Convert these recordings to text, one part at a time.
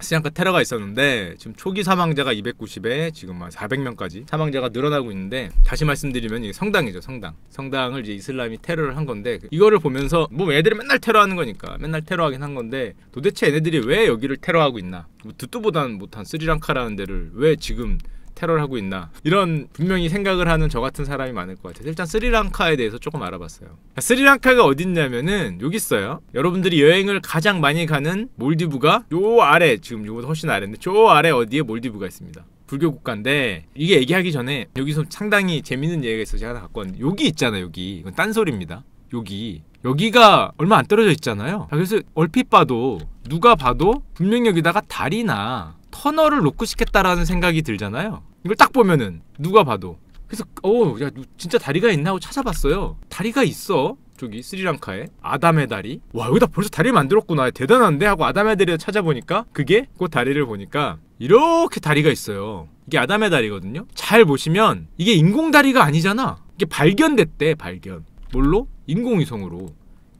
스리랑카 테러가 있었는데 지금 초기 사망자가 290에 지금 한 400명까지 사망자가 늘어나고 있는데 다시 말씀드리면 이게 성당이죠 성당 성당을 이제 이슬람이 테러를 한 건데 이거를 보면서 뭐 애들이 맨날 테러하는 거니까 맨날 테러하긴 한 건데 도대체 얘네들이 왜 여기를 테러하고 있나 뭐 듣도 보단 못한 스리랑카라는 데를 왜 지금 테러를 하고 있나 이런 분명히 생각을 하는 저 같은 사람이 많을 것 같아요 일단 스리랑카에 대해서 조금 알아봤어요 그러니까 스리랑카가 어딨냐면은 여기 있어요 여러분들이 여행을 가장 많이 가는 몰디브가 요 아래 지금 요거다 훨씬 아래인데 저 아래 어디에 몰디브가 있습니다 불교 국가인데 이게 얘기하기 전에 여기서 상당히 재밌는 얘기가 있어서 제가 하나 갖고 왔는데 여기 있잖아 여기 이건 딴소리입니다 여기 여기가 얼마 안 떨어져 있잖아요 그래서 얼핏 봐도 누가 봐도 분명히 여기다가 달이나 터널을 놓고 싶겠다라는 생각이 들잖아요. 이걸 딱 보면은 누가 봐도 그래서 어야 진짜 다리가 있나 하고 찾아봤어요. 다리가 있어. 저기 스리랑카에 아담의 다리 와 여기다 벌써 다리를 만들었구나 대단한데 하고 아담의 다리를 찾아보니까 그게 그 다리를 보니까 이렇게 다리가 있어요 이게 아담의 다리거든요 잘 보시면 이게 인공 다리가 아니잖아 이게 발견됐대 발견 뭘로? 인공위성으로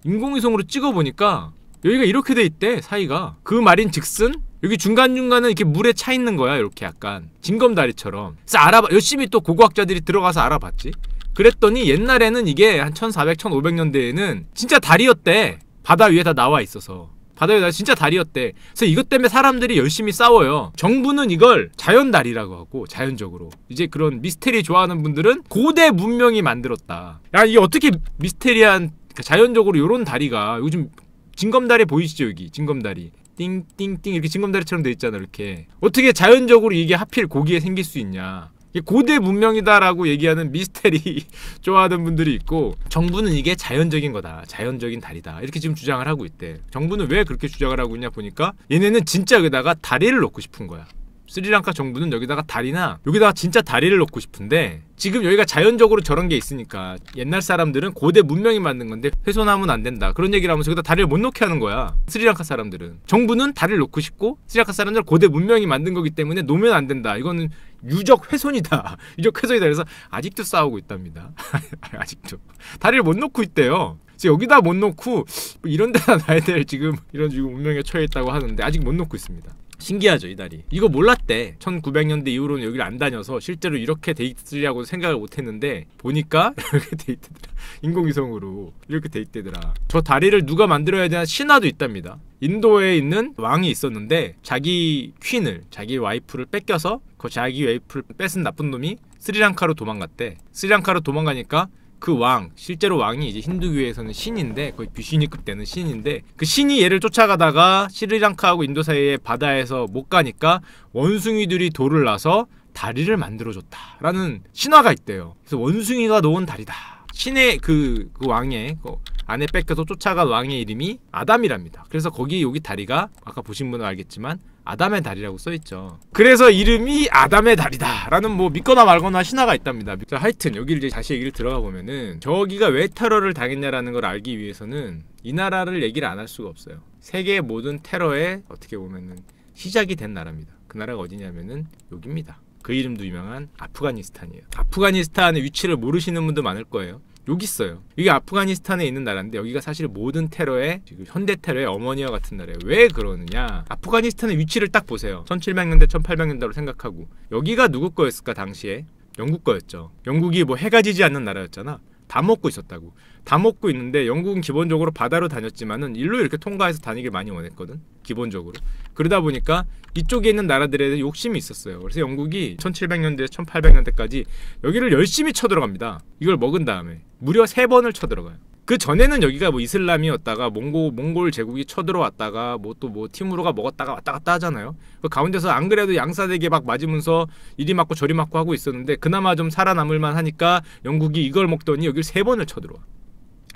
인공위성으로 찍어보니까 여기가 이렇게 돼 있대 사이가 그 말인 즉슨 여기 중간중간은 이렇게 물에 차 있는 거야 이렇게 약간 징검다리처럼 그래서 알아봐 열심히 또 고고학자들이 들어가서 알아봤지 그랬더니 옛날에는 이게 한 1400, 1500년대에는 진짜 다리였대 바다 위에 다 나와 있어서 바다 위에 다 진짜 다리였대 그래서 이것 때문에 사람들이 열심히 싸워요 정부는 이걸 자연다리라고 하고 자연적으로 이제 그런 미스테리 좋아하는 분들은 고대 문명이 만들었다 야 이게 어떻게 미스테리한 그러니까 자연적으로 요런 다리가 요즘 징검다리 보이시죠 여기 징검다리 띵띵띵 이렇게 징검다리처럼 돼 있잖아 이렇게 어떻게 자연적으로 이게 하필 고기에 생길 수 있냐 고대 문명이다라고 얘기하는 미스테리 좋아하는 분들이 있고 정부는 이게 자연적인 거다 자연적인 다리다 이렇게 지금 주장을 하고 있대 정부는 왜 그렇게 주장을 하고 있냐 보니까 얘네는 진짜 여기다가 다리를 놓고 싶은 거야 스리랑카 정부는 여기다가 다리나 여기다가 진짜 다리를 놓고 싶은데 지금 여기가 자연적으로 저런 게 있으니까 옛날 사람들은 고대 문명이 만든 건데 훼손하면 안 된다 그런 얘기를 하면서 여기다 다리를 못 놓게 하는 거야 스리랑카 사람들은 정부는 다리를 놓고 싶고 스리랑카 사람들 은 고대 문명이 만든 거기 때문에 놓으면 안 된다 이거는 유적 훼손이다 유적 훼손이다 그래서 아직도 싸우고 있답니다 아직도 다리를 못 놓고 있대요 여기다 못 놓고 뭐 이런 데다 놔야 될 지금 이런 지금 운명에 처해 있다고 하는데 아직 못 놓고 있습니다 신기하죠 이 다리 이거 몰랐대 1900년대 이후로는 여기를 안 다녀서 실제로 이렇게 데이트들이라고 생각을 못했는데 보니까 이렇게 데이트더라 인공위성으로 이렇게 돼 있대더라 저 다리를 누가 만들어야 되나 신화도 있답니다 인도에 있는 왕이 있었는데 자기 퀸을 자기 와이프를 뺏겨서 그 자기 와이프를 뺏은 나쁜 놈이 스리랑카로 도망갔대 스리랑카로 도망가니까 그 왕, 실제로 왕이 이제 힌두교에서는 신인데 거의 귀신이급 되는 신인데 그 신이 얘를 쫓아가다가 시리랑카하고 인도 사이의 바다에서 못 가니까 원숭이들이 돌을 놔서 다리를 만들어줬다라는 신화가 있대요. 그래서 원숭이가 놓은 다리다. 신의 그, 그 왕의 그 안에 뺏겨서 쫓아간 왕의 이름이 아담이랍니다. 그래서 거기 여기 다리가 아까 보신 분은 알겠지만 아담의 달이라고 써있죠 그래서 이름이 아담의 달이다 라는 뭐 믿거나 말거나 신화가 있답니다 자, 하여튼 여기 이제 다시 얘기를 들어가 보면은 저기가 왜 테러를 당했냐라는 걸 알기 위해서는 이 나라를 얘기를 안 할 수가 없어요 세계의 모든 테러의 어떻게 보면은 시작이 된 나라입니다 그 나라가 어디냐면은 여기입니다 그 이름도 유명한 아프가니스탄이에요 아프가니스탄의 위치를 모르시는 분도 많을 거예요 여기 있어요. 이게 아프가니스탄에 있는 나라인데 여기가 사실 모든 테러의 현대 테러의 어머니와 같은 나라예요. 왜 그러느냐? 아프가니스탄의 위치를 딱 보세요. 1700년대, 1800년대로 생각하고 여기가 누구 거였을까 당시에? 영국 거였죠. 영국이 뭐 해가 지지 않는 나라였잖아. 다 먹고 있었다고. 다 먹고 있는데 영국은 기본적으로 바다로 다녔지만은 일로 이렇게 통과해서 다니길 많이 원했거든 기본적으로 그러다 보니까 이쪽에 있는 나라들에 대해 욕심이 있었어요 그래서 영국이 1700년대 에서 1800년대까지 여기를 열심히 쳐들어갑니다 이걸 먹은 다음에 무려 세번을 쳐들어가요 그 전에는 여기가 뭐 이슬람이었다가 몽고, 몽골 제국이 쳐들어왔다가 뭐 또뭐 뭐 티무르가 먹었다가 왔다 갔다 하잖아요. 그 가운데서 안 그래도 양사대기 막 맞으면서 이리 맞고 저리 맞고 하고 있었는데 그나마 좀 살아남을만 하니까 영국이 이걸 먹더니 여길 세 번을 쳐들어와.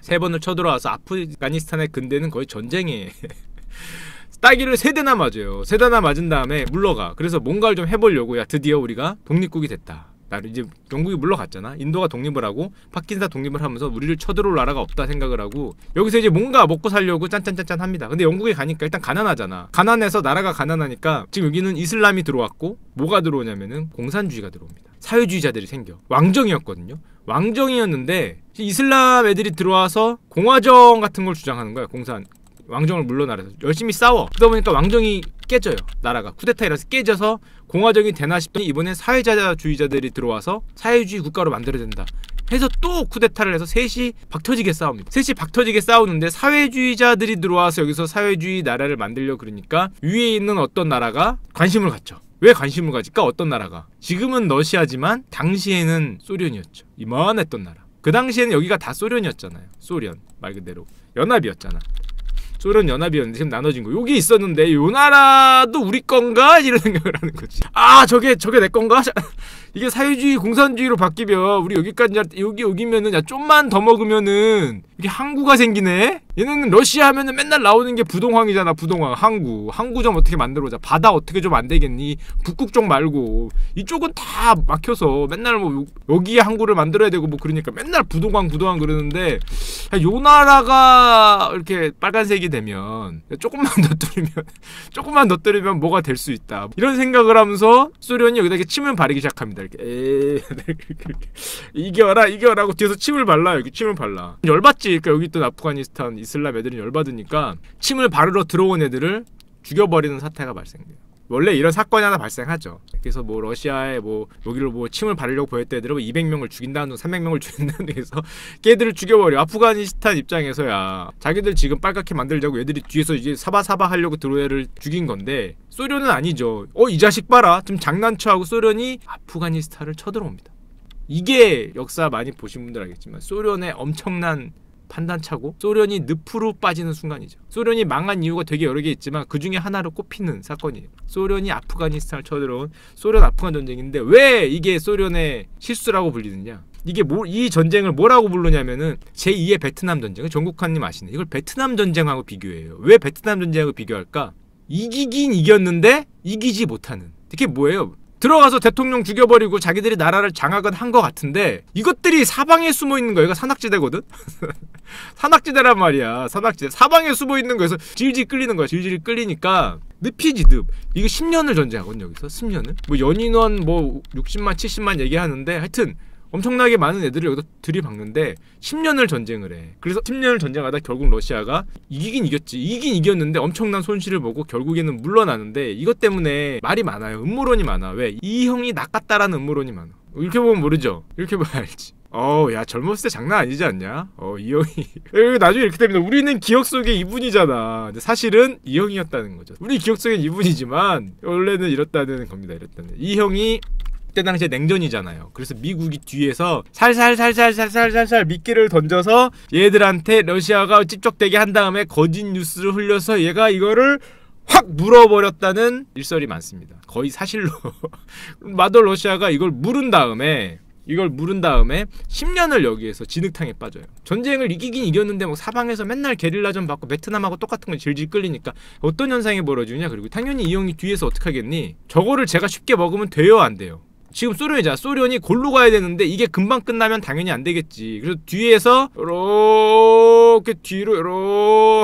세 번을 쳐들어와서 아프가니스탄의 근대는 거의 전쟁에 따기를 세 대나 맞아요. 세 대나 맞은 다음에 물러가. 그래서 뭔가를 좀 해보려고 야 드디어 우리가 독립국이 됐다. 나를 이제 영국이 물러갔잖아. 인도가 독립을 하고 파킨스탄 독립을 하면서 우리를 쳐들어올 나라가 없다 생각을 하고 여기서 이제 뭔가 먹고 살려고 짠짠짠짠 합니다. 근데 영국에 가니까 일단 가난하잖아. 가난해서 나라가 가난하니까 지금 여기는 이슬람이 들어왔고 뭐가 들어오냐면은 공산주의가 들어옵니다. 사회주의자들이 생겨. 왕정이었거든요. 왕정이었는데 이슬람 애들이 들어와서 공화정 같은 걸 주장하는 거야 공산 왕정을 물러나라서 열심히 싸워 그러다 보니까 왕정이 깨져요 나라가 쿠데타 이라서 깨져서 공화정이 되나 싶더니 이번에 사회자주의자들이 들어와서 사회주의 국가로 만들어야 된다 해서 또 쿠데타를 해서 셋이 박터지게 싸웁니다 셋이 박터지게 싸우는데 사회주의자들이 들어와서 여기서 사회주의 나라를 만들려 그러니까 위에 있는 어떤 나라가 관심을 갖죠 왜 관심을 가질까 어떤 나라가 지금은 러시아지만 당시에는 소련이었죠 이만했던 나라 그 당시에는 여기가 다 소련이었잖아요. 소련 말 그대로 연합이었잖아. 소련 연합이었는데 지금 나눠진 거요기 있었는데 요 나라도 우리 건가 이런 생각을 하는 거지 아 저게 저게 내 건가 이게 사회주의 공산주의로 바뀌면 우리 여기까지 여기 여기면은 야 좀만 더 먹으면은 이게 항구가 생기네 얘네는 러시아 하면은 맨날 나오는 게 부동항이잖아 부동항 항구 항구 좀 어떻게 만들어자 바다 어떻게 좀 안 되겠니 북극 쪽 말고 이쪽은 다 막혀서 맨날 뭐 여기에 항구를 만들어야 되고 뭐 그러니까 맨날 부동항 부동항 그러는데 요 나라가 이렇게 빨간색이 되면 조금만 더뚫리면 조금만 더 뚫으면 뭐가 될 수 있다 이런 생각을 하면서 소련이 여기다 이렇게 침을 바르기 시작합니다 이렇게 네, 그, 그, 그. 이겨라 이겨라 하고 뒤에서 침을 발라 여기 침을 발라 열받지 그러니까 여기 있 아프가니스탄 이슬람 애들은 열받으니까 침을 바르러 들어온 애들을 죽여버리는 사태가 발생돼요 원래 이런 사건이 하나 발생하죠. 그래서 뭐 러시아에 뭐 여기를 뭐 침을 바르려고 보였대들은 200명을 뭐 죽인다는 둥 300명을 죽인다는 둥에서 걔들을 죽여버려. 아프가니스탄 입장에서야 자기들 지금 빨갛게 만들자고 얘들이 뒤에서 이제 사바사바 하려고 드로에를 죽인 건데 소련은 아니죠. 어 이 자식 봐라 좀 장난쳐 하고 소련이 아프가니스탄을 쳐들어옵니다. 이게 역사 많이 보신 분들 알겠지만 소련의 엄청난 판단차고 소련이 늪으로 빠지는 순간이죠. 소련이 망한 이유가 되게 여러 개 있지만 그 중에 하나로 꼽히는 사건이에요. 소련이 아프가니스탄을 쳐들어온 소련 아프간 전쟁인데 왜 이게 소련의 실수라고 불리느냐? 이게 뭐, 이 전쟁을 뭐라고 부르냐면은 제2의 베트남 전쟁. 을 전국한님 아시네. 이걸 베트남 전쟁하고 비교해요. 왜 베트남 전쟁하고 비교할까? 이기긴 이겼는데 이기지 못하는. 이게 뭐예요? 들어가서 대통령 죽여버리고 자기들이 나라를 장악은 한 것 같은데 이것들이 사방에 숨어 있는 거예요. 산악지대거든? 산악지대란 말이야. 산악지대. 사방에 숨어 있는 거에서 질질 끌리는 거야. 질질 끌리니까 늪이지늪. 이거 10년을 전제하거든 여기서. 10년을. 뭐 연인원 뭐 60만 70만 얘기하는데 하여튼 엄청나게 많은 애들을 여기다 들이박는데 10년을 전쟁을 해. 그래서 10년을 전쟁하다 결국 러시아가 이기긴 이겼지. 이긴 이겼는데 엄청난 손실을 보고 결국에는 물러나는데 이것 때문에 말이 많아요. 음모론이 많아. 왜? 이 형이 낚았다라는 음모론이 많아. 이렇게 보면 모르죠. 이렇게 봐야 알지. 어우 야 젊었을 때 장난 아니지 않냐? 어이 형이 나중에 이렇게 됩니다 우리는 기억 속에 이분이잖아 근데 사실은 이 형이었다는 거죠 우리 기억 속엔 이분이지만 원래는 이렇다는 겁니다 이랬다는 이 형이 그때 당시에 냉전이잖아요. 그래서 미국이 뒤에서 살살살살살살살 미끼를 던져서 얘들한테 러시아가 찝쩍대게 한 다음에 거짓 뉴스를 흘려서 얘가 이거를 확 물어버렸다는 일설이 많습니다. 거의 사실로 마더 러시아가 이걸 물은 다음에 이걸 물은 다음에 10년을 여기에서 진흙탕에 빠져요. 전쟁을 이기긴 이겼는데 뭐 사방에서 맨날 게릴라전 받고 베트남하고 똑같은 걸 질질 끌리니까 어떤 현상이 벌어지느냐 그리고 당연히 이 형이 뒤에서 어떻게 하겠니? 저거를 제가 쉽게 먹으면 돼요 안 돼요? 지금 소련이자 소련이 골로 가야 되는데 이게 금방 끝나면 당연히 안 되겠지. 그래서 뒤에서 이렇게 뒤로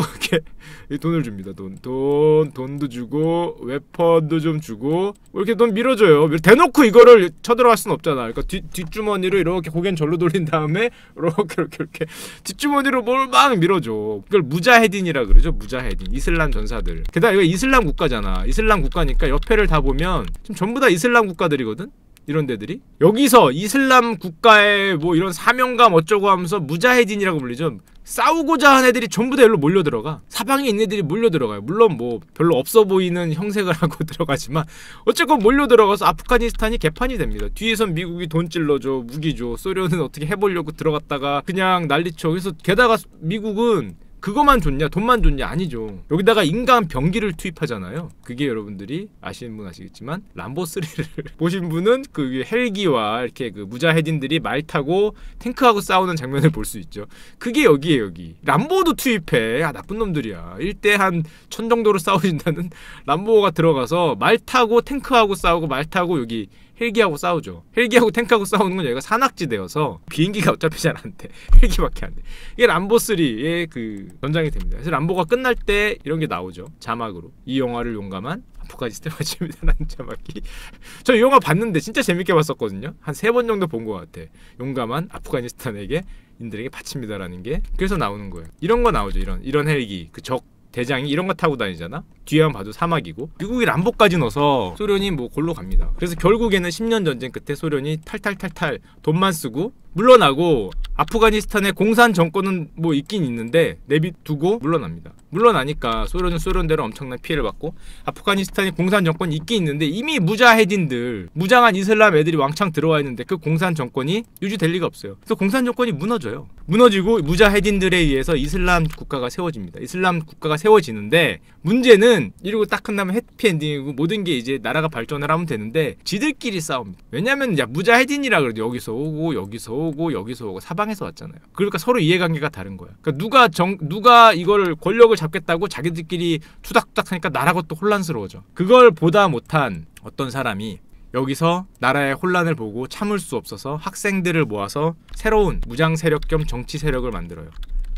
이렇게 돈을 줍니다. 돈, 돈, 돈도 주고 웨퍼도 좀 주고 이렇게 돈 밀어줘요. 대놓고 이거를 쳐들어갈 순 없잖아. 그러니까 뒤, 뒷주머니로 이렇게 고개는 절로 돌린 다음에 이렇게 이렇게 이렇게 뒷주머니로 뭘 막 밀어줘. 그걸 무자헤딘이라 그러죠. 무자헤딘 이슬람 전사들. 게다가 이거 이슬람 국가잖아. 이슬람 국가니까 옆에를 다 보면 지금 전부 다 이슬람 국가들이거든. 이런 데들이 여기서 이슬람 국가의 뭐 이런 사명감 어쩌고 하면서 무자헤딘이라고 불리죠 싸우고자 하는 애들이 전부 다 여기로 몰려들어가 사방에 있는 애들이 몰려들어가요 물론 뭐 별로 없어 보이는 형색을 하고 들어가지만 어쨌건 몰려들어가서 아프가니스탄이 개판이 됩니다 뒤에선 미국이 돈 찔러줘 무기 줘 소련은 어떻게 해보려고 들어갔다가 그냥 난리쳐 그래서 게다가 미국은 그거만 좋냐 돈만 좋냐 아니죠 여기다가 인간 병기를 투입하잖아요 그게 여러분들이 아시는 분 아시겠지만 람보3를 보신 분은 그 위에 헬기와 이렇게 그 무자헤딘들이 말 타고 탱크하고 싸우는 장면을 볼 수 있죠 그게 여기에 여기 람보도 투입해 아 나쁜 놈들이야 1대 한 천 정도로 싸우신다는 람보가 들어가서 말 타고 탱크하고 싸우고 말 타고 여기 헬기하고 싸우죠. 헬기하고 탱크하고 싸우는 건 여기가 산악지대여서 비행기가 어차피 잘 안 돼. 헬기밖에 안 돼. 이게 람보3의 그 전장이 됩니다. 그래서 람보가 끝날 때 이런 게 나오죠. 자막으로. 이 영화를 용감한 아포까지 스테마치입니다라는 자막이 저 이 영화 봤는데 진짜 재밌게 봤었거든요. 한 세 번 정도 본 것 같아. 용감한 아프가니스탄에게 인들에게 바칩니다라는 게 그래서 나오는 거예요. 이런 거 나오죠. 이런 이런 헬기 그 적 대장이 이런 거 타고 다니잖아. 뒤에만 봐도 사막이고 미국이 남북까지 넣어서 소련이 뭐 골로 갑니다. 그래서 결국에는 10년 전쟁 끝에 소련이 탈탈탈탈 돈만 쓰고 물러나고 아프가니스탄의 공산 정권은 뭐 있긴 있는데 내비두고 물러납니다. 물러나니까 소련은 소련대로 엄청난 피해를 받고 아프가니스탄의 공산 정권이 있긴 있는데 이미 무자헤딘들 무장한 이슬람 애들이 왕창 들어와 있는데 그 공산 정권이 유지될 리가 없어요. 그래서 공산 정권이 무너져요. 무너지고 무자헤딘들에 의해서 이슬람 국가가 세워집니다. 이슬람 국가가 세워지는데 문제는 이거는 이러고 딱 끝나면 해피엔딩이고 모든 게 이제 나라가 발전을 하면 되는데 지들끼리 싸웁니다. 왜냐면 야 무자헤딘이라 그래도 여기서 오고 여기서 오고 여기서 오고 사방에서 왔잖아요. 그러니까 서로 이해관계가 다른 거야. 그러니까 누가 정 누가 이걸 권력을 잡겠다고 자기들끼리 투닥투닥 하니까 나라가 또 혼란스러워져. 그걸 보다 못한 어떤 사람이 여기서 나라의 혼란을 보고 참을 수 없어서 학생들을 모아서 새로운 무장 세력 겸 정치 세력을 만들어요.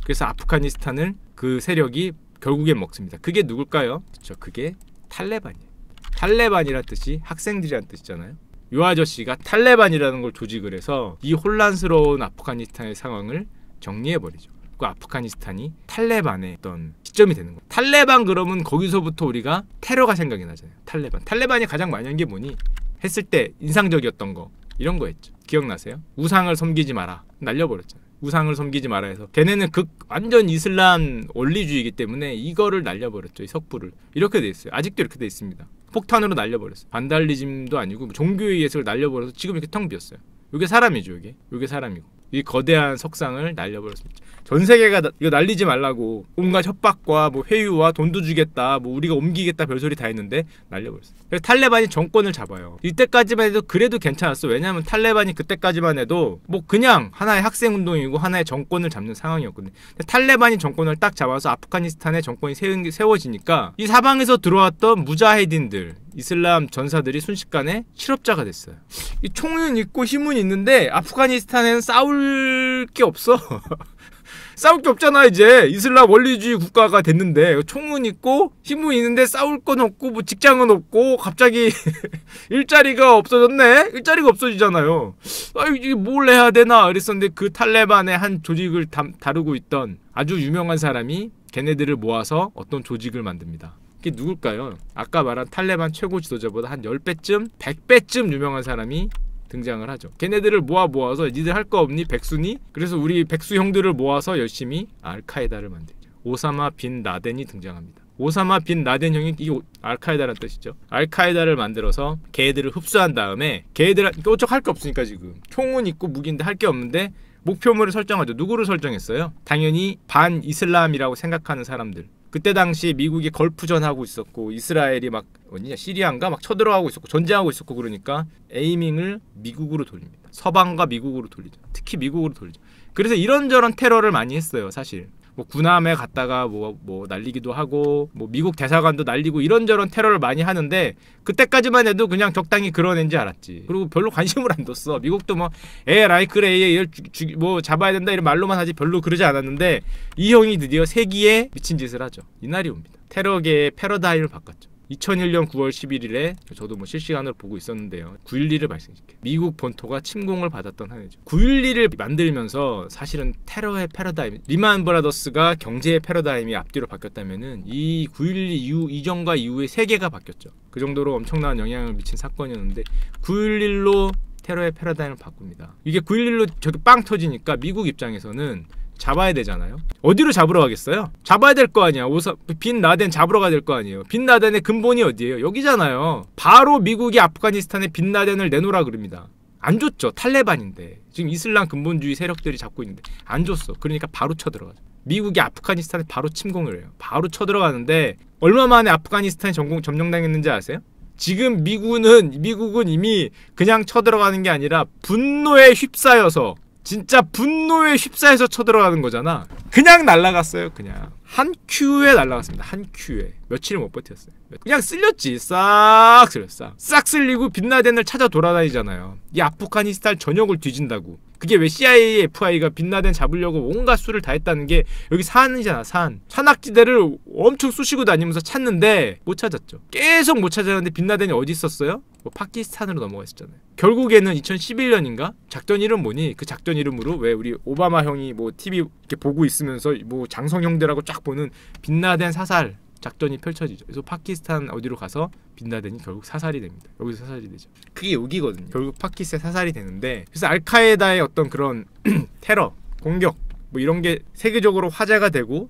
그래서 아프가니스탄을 그 세력이 결국엔 먹습니다. 그게 누굴까요? 그쵸, 그게 탈레반이에요. 탈레반이란 뜻이 학생들이란 뜻이잖아요. 요 아저씨가 탈레반이라는 걸 조직을 해서 이 혼란스러운 아프가니스탄의 상황을 정리해버리죠. 그 아프가니스탄이 탈레반의 어떤 시점이 되는 거예요. 탈레반 그러면 거기서부터 우리가 테러가 생각이 나잖아요. 탈레반. 탈레반이 가장 많이 한 게 뭐니? 했을 때 인상적이었던 거 이런 거였죠. 기억나세요? 우상을 섬기지 마라. 날려버렸잖아요. 우상을 섬기지 말아 해서 걔네는 극 완전 이슬람 원리주의이기 때문에 이거를 날려버렸죠 이 석부를 이렇게 돼 있어요 아직도 이렇게 돼 있습니다 폭탄으로 날려버렸어요 반달리즘도 아니고 종교의 예술을 날려버려서 지금 이렇게 텅 비었어요 이게 사람이죠 이게 이게 사람이고 이 거대한 석상을 날려버렸습니다 전 세계가 나, 이거 날리지 말라고 온갖 협박과 뭐 회유와 돈도 주겠다 뭐 우리가 옮기겠다 별소리 다 했는데 날려버렸어 그래서 탈레반이 정권을 잡아요 이때까지만 해도 그래도 괜찮았어 왜냐하면 탈레반이 그때까지만 해도 뭐 그냥 하나의 학생운동이고 하나의 정권을 잡는 상황이었거든요 탈레반이 정권을 딱 잡아서 아프가니스탄의 정권이 세운, 세워지니까 이 사방에서 들어왔던 무자헤딘들 이슬람 전사들이 순식간에 실업자가 됐어요. 이 총은 있고 힘은 있는데 아프가니스탄에는 싸울 게 없어. 싸울 게 없잖아 이제 이슬람 원리주의 국가가 됐는데 총은 있고 힘은 있는데 싸울 건 없고 뭐 직장은 없고 갑자기 일자리가 없어졌네 일자리가 없어지잖아요 아 이게 뭘 해야 되나 그랬었는데 그 탈레반의 한 조직을 다, 루고 있던 아주 유명한 사람이 걔네들을 모아서 어떤 조직을 만듭니다 그게 누굴까요? 아까 말한 탈레반 최고 지도자보다 한 10배쯤 100배쯤 유명한 사람이 등장을 하죠. 걔네들을 모아 모아서 니들 할 거 없니 백순이 그래서 우리 백수 형들을 모아서 열심히 알카에다를 만들죠. 오사마 빈 라덴이 등장합니다. 오사마 빈 라덴 형이 이게 알카에다라는 뜻이죠. 알카에다를 만들어서 걔들을 흡수한 다음에 걔들 어쩌고 할거 없으니까 지금 총은 있고 무기인데 할 게 없는데 목표물을 설정하죠. 누구를 설정했어요? 당연히 반 이슬람이라고 생각하는 사람들. 그때 당시 미국이 걸프전 하고 있었고 이스라엘이 막 어디냐 시리안가 막 쳐들어가고 있었고 전쟁하고 있었고 그러니까 에이밍을 미국으로 돌립니다. 서방과 미국으로 돌리죠. 특히 미국으로 돌리죠. 그래서 이런저런 테러를 많이 했어요, 사실. 뭐 군함에 갔다가 뭐뭐 뭐 날리기도 하고 뭐 미국 대사관도 날리고 이런저런 테러를 많이 하는데 그때까지만 해도 그냥 적당히 그런낸지 알았지. 그리고 별로 관심을 안 뒀어. 미국도 뭐에 라이크레이 얘뭐 잡아야 된다 이런 말로만 하지 별로 그러지 않았는데 이 형이 드디어 세기에 미친 짓을 하죠. 이날이 옵니다. 테러계의 패러다임을 바꿨죠. 2001년 9월 11일에 저도 뭐 실시간으로 보고 있었는데요. 9.11을 발생시켜 미국 본토가 침공을 받았던 한 해죠. 9.11을 만들면서 사실은 테러의 패러다임, 리만 브라더스가 경제의 패러다임이 앞뒤로 바뀌었다면은 이 9.11 이후 이전과 이후의 세계가 바뀌었죠. 그 정도로 엄청난 영향을 미친 사건이었는데 9.11로 테러의 패러다임을 바꿉니다. 이게 9.11로 저기 빵 터지니까 미국 입장에서는 잡아야 되잖아요. 어디로 잡으러 가겠어요? 잡아야 될 거 아니야. 오사, 빈 라덴 잡으러 가야 될 거 아니에요. 빈 라덴의 근본이 어디예요? 여기잖아요. 바로 미국이 아프가니스탄에 빈 라덴을 내놓으라 그럽니다. 안 줬죠. 탈레반인데. 지금 이슬람 근본주의 세력들이 잡고 있는데 안 줬어. 그러니까 바로 쳐들어가죠. 미국이 아프가니스탄에 바로 침공을 해요. 바로 쳐들어가는데 얼마 만에 아프가니스탄이 전공 점령당했는지 아세요? 지금 미국은 미국은 이미 그냥 쳐들어가는 게 아니라 분노에 휩싸여서 진짜 분노에 휩싸여서 쳐들어가는 거잖아 그냥 날라갔어요 그냥 한 큐에 날라갔습니다 한 큐에 며칠 못 버텼어요 그냥 쓸렸지 싹 쓸렸어 싹 쓸리고 빛나덴을 찾아 돌아다니잖아요 이 아프가니스탄 전역을 뒤진다고 그게 왜 CIA, FI가 빛나댄 잡으려고 온갖 수를 다 했다는 게 여기 산이잖아 산 산악지대를 엄청 쑤시고 다니면서 찾는데 못 찾았죠 계속 못 찾았는데 빛나댄이 어디 있었어요? 뭐 파키스탄으로 넘어갔었잖아요 결국에는 2011년인가 작전 이름 뭐니 그 작전 이름으로 왜 우리 오바마 형이 뭐 TV 이렇게 보고 있으면서 뭐 장성 형대라고 쫙 보는 빛나댄 사살 작전이 펼쳐지죠. 그래서 파키스탄 어디로 가서 빈라덴이 결국 사살이 됩니다. 여기서 사살이 되죠. 그게 여기거든요. 결국 파키스탄 사살이 되는데 그래서 알카에다의 어떤 그런 테러, 공격 뭐 이런 게 세계적으로 화제가 되고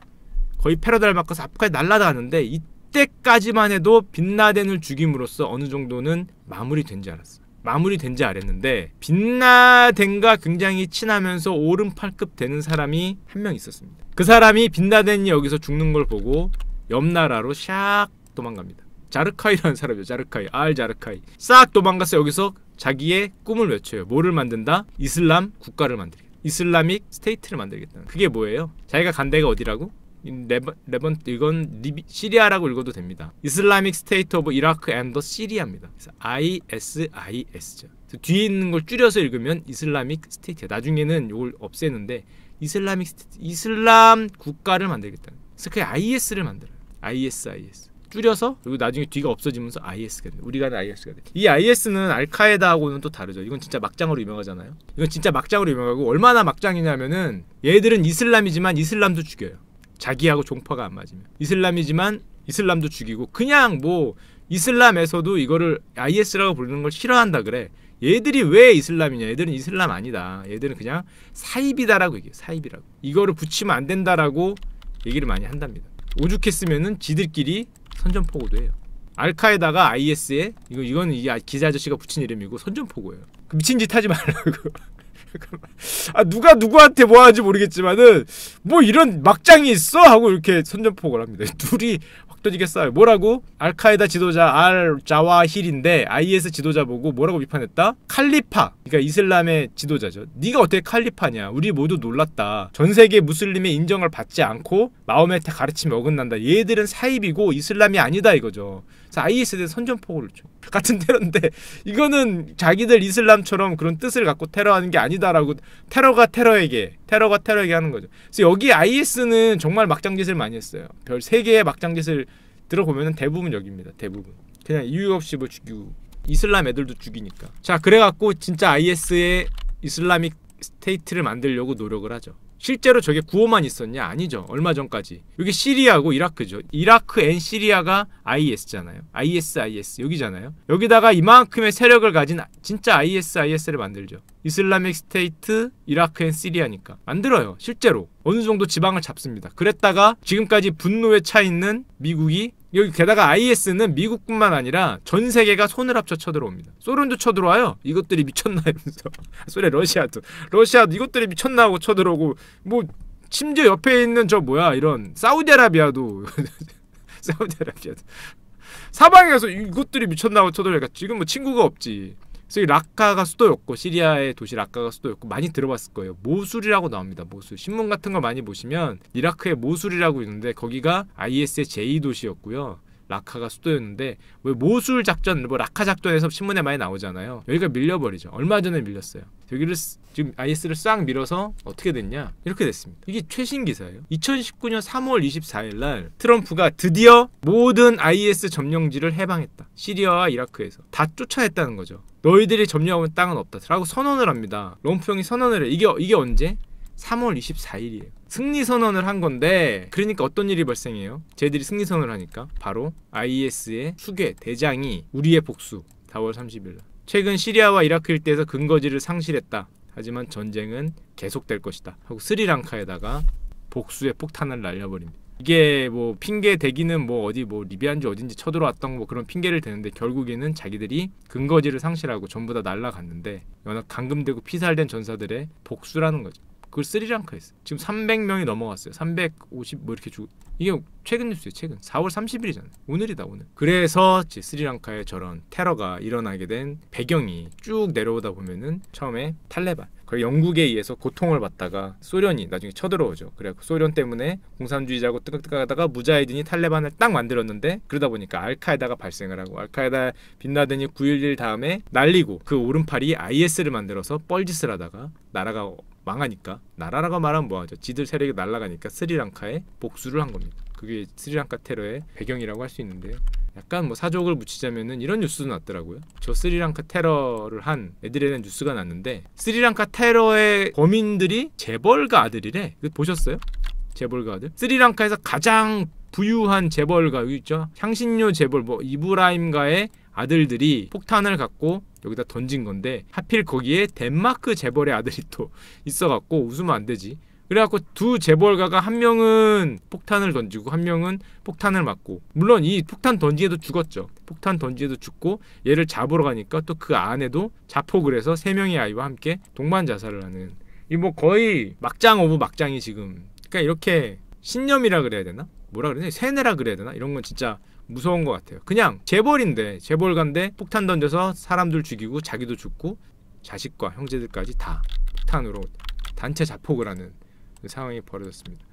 거의 패러다를 바꿔서 앞까지 날아다는데 이때까지만 해도 빈라덴을 죽임으로써 어느 정도는 마무리된 지알았어 마무리된 지 알았는데 빈라덴과 굉장히 친하면서 오른팔급 되는 사람이 한 명 있었습니다. 그 사람이 빈라덴이 여기서 죽는 걸 보고 옆 나라로 샥 도망갑니다. 자르카이라는 사람이죠. 자르카이. 알 자르카이. 싹 도망가서 여기서 자기의 꿈을 외쳐요. 뭐를 만든다? 이슬람 국가를 만들겠다. 이슬라믹 스테이트를 만들겠다. 그게 뭐예요? 자기가 간 데가 어디라고? 레번, 레번 이건 리비, 시리아라고 읽어도 됩니다. 이슬라믹 스테이트 오브 이라크 앤더 시리아입니다. ISIS죠. 뒤에 있는 걸 줄여서 읽으면 이슬라믹 스테이트. 나중에는 이걸 없애는데 이슬라믹 스테이트, 이슬람 국가를 만들겠다. 그래서 그 IS를 만들어요. IS IS 줄여서 그리고 나중에 뒤가 없어지면서 IS가 돼. 우리가 는 IS가 돼. 이 IS는 알카에다하고는 또 다르죠. 이건 진짜 막장으로 유명하잖아요. 이건 진짜 막장으로 유명하고 얼마나 막장이냐면은 얘들은 이슬람이지만 이슬람도 죽여요. 자기하고 종파가 안 맞으면. 이슬람이지만 이슬람도 죽이고 그냥 뭐 이슬람에서도 이거를 IS라고 부르는 걸 싫어한다 그래. 얘들이 왜 이슬람이냐? 얘들은 이슬람 아니다. 얘들은 그냥 사이비다라고 얘기해요. 사이비라고 이거를 붙이면 안 된다라고 얘기를 많이 한답니다. 오죽했으면은 지들끼리 선전포고도 해요. 알카에다가 IS에 이거 이건 이 기자 아저씨가 붙인 이름이고 선전포고예요. 그 미친 짓 하지 말라고. 아 누가 누구한테 뭐 하는지 모르겠지만은 뭐 이런 막장이 있어 하고 이렇게 선전포고를 합니다. 둘이 확 떠지겠어요. 뭐라고? 알카에다 지도자 알 자와힐인데 IS 지도자 보고 뭐라고 비판했다? 칼리파. 그러니까 이슬람의 지도자죠. 네가 어떻게 칼리파냐? 우리 모두 놀랐다. 전 세계 무슬림의 인정을 받지 않고 마음에 가르침에 어긋난다. 얘들은 사입이고 이슬람이 아니다 이거죠. 그래서 IS에 대해 선전포고를 쳐. 같은 테러인데 이거는 자기들 이슬람처럼 그런 뜻을 갖고 테러하는 게 아니다라고 테러가 테러에게 테러가 테러에게 하는 거죠. 그래서 여기 IS는 정말 막장짓을 많이 했어요. 별 세 개의 막장짓을 들어보면 대부분 여기입니다. 대부분 그냥 이유 없이 뭐 죽이고 이슬람 애들도 죽이니까. 자 그래갖고 진짜 IS의 이슬라믹 스테이트를 만들려고 노력을 하죠. 실제로 저게 구호만 있었냐? 아니죠. 얼마 전까지. 여기 시리아고 이라크죠. 이라크 앤 시리아가 IS잖아요. ISIS 여기잖아요. 여기다가 이만큼의 세력을 가진 진짜 ISIS를 만들죠. 이슬라믹 스테이트 이라크 앤 시리아니까 만들어요. 실제로 어느 정도 지방을 잡습니다. 그랬다가 지금까지 분노에 차 있는 미국이 여기 게다가 IS는 미국뿐만 아니라 전 세계가 손을 합쳐 쳐들어옵니다. 소련도 쳐들어와요. 이것들이 미쳤나 이러면서 소련 러시아도 러시아도 이것들이 미쳤나 하고 쳐들어오고 뭐 심지어 옆에 있는 저 뭐야 이런 사우디아라비아도 사우디아라비아도 사방에서 이것들이 미쳤나 하고 쳐들어오니까 지금 뭐 친구가 없지. 그래 라카가 수도였고 시리아의 도시 라카가 수도였고 많이 들어봤을 거예요. 모술이라고 나옵니다. 모술 신문 같은 거 많이 보시면 이라크의 모술이라고 있는데 거기가 IS의 제2도시였고요. 라카가 수도였는데 왜 모술 작전, 뭐 라카 작전에서 신문에 많이 나오잖아요. 여기가 밀려버리죠. 얼마 전에 밀렸어요. 여기를 지금 IS를 싹 밀어서 어떻게 됐냐? 이렇게 됐습니다. 이게 최신 기사예요. 2019년 3월 24일 날 트럼프가 드디어 모든 IS 점령지를 해방했다. 시리아와 이라크에서 다 쫓아냈다는 거죠. 너희들이 점령하면 땅은 없다. 라고 선언을 합니다. 럼프 형이 선언을 해. 이게 이게 언제? 3월 24일이에요. 승리 선언을 한 건데 그러니까 어떤 일이 발생해요? 쟤들이 승리 선언을 하니까 바로 IS의 수괴 대장이 우리의 복수 4월 30일 최근 시리아와 이라크 일대에서 근거지를 상실했다. 하지만 전쟁은 계속될 것이다. 하고 스리랑카에다가 복수의 폭탄을 날려버립니다. 이게 뭐 핑계 대기는 뭐 어디 뭐 리비안지 어딘지 쳐들어왔던 뭐 그런 핑계를 대는데 결국에는 자기들이 근거지를 상실하고 전부 다 날라갔는데 워낙 감금되고 피살된 전사들의 복수라는 거죠. 그걸 스리랑카에요 지금 300명이 넘어갔어요. 350 뭐 이렇게 주 이게 최근 뉴스예요. 최근 4월 30일이잖아요. 오늘이다 오늘. 그래서 제 스리랑카에 저런 테러가 일어나게 된 배경이 쭉 내려오다 보면은 처음에 탈레반 그 영국에 의해서 고통을 받다가 소련이 나중에 쳐들어오죠. 그래 갖고 소련 때문에 공산주의자고 뜨끈뜨끈하다가무자이딘이 탈레반을 딱 만들었는데 그러다 보니까 알카에다가 발생을 하고 알카에다 빛나더니 9.11 다음에 날리고 그 오른팔이 IS를 만들어서 뻘짓을 하다가 나라가 망하니까 나라라고 말하면 뭐하죠 지들 세력이 날아가니까 스리랑카에 복수를 한 겁니다 그게 스리랑카 테러의 배경이라고 할 수 있는데요 약간 뭐 사족을 붙이자면은 이런 뉴스도 났더라고요. 저 스리랑카 테러를 한애들에 대한 뉴스가 났는데 스리랑카 테러의 범인들이 재벌가 아들이래. 보셨어요? 재벌가 아들? 스리랑카에서 가장 부유한 재벌가 있죠. 향신료 재벌 뭐 이브라임가의 아들들이 폭탄을 갖고 여기다 던진 건데 하필 거기에 덴마크 재벌의 아들이 또 있어갖고 웃으면 안 되지. 그래갖고 두 재벌가가 한 명은 폭탄을 던지고 한 명은 폭탄을 맞고 물론 이 폭탄 던지에도 죽었죠. 폭탄 던지에도 죽고 얘를 잡으러 가니까 또 그 안에도 자폭을 해서 세 명의 아이와 함께 동반 자살을 하는 이 뭐 거의 막장 오브 막장이 지금 그러니까 이렇게 신념이라 그래야 되나? 뭐라 그러지 세뇌라 그래야 되나 이런 건 진짜 무서운 것 같아요. 그냥 재벌인데 재벌간데 폭탄 던져서 사람들 죽이고 자기도 죽고 자식과 형제들까지 다 폭탄으로 단체 자폭을 하는 그 상황이 벌어졌습니다.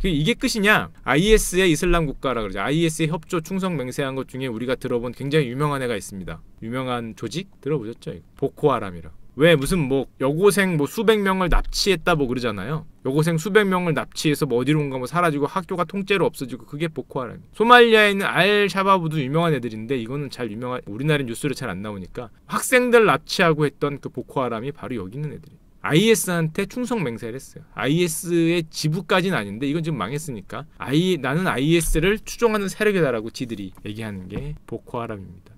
그 이게 끝이냐? IS의 이슬람 국가라 그러죠. IS의 협조 충성 맹세한 것 중에 우리가 들어본 굉장히 유명한 애가 있습니다. 유명한 조직 들어보셨죠? 보코하람이라. 왜 무슨 뭐 여고생 뭐 수백 명을 납치했다 뭐 그러잖아요. 여고생 수백 명을 납치해서 뭐 어디론가 뭐 사라지고 학교가 통째로 없어지고 그게 보코하람. 소말리아에 있는 알샤바브도 유명한 애들인데 이거는 잘 유명한 우리나라 뉴스를잘 안 나오니까 학생들 납치하고 했던 그 보코하람이 바로 여기 있는 애들이. IS한테 충성 맹세를 했어요. IS의 지부까지는 아닌데 이건 지금 망했으니까. I 나는 IS를 추종하는 세력이다라고 지들이 얘기하는 게 보코하람입니다.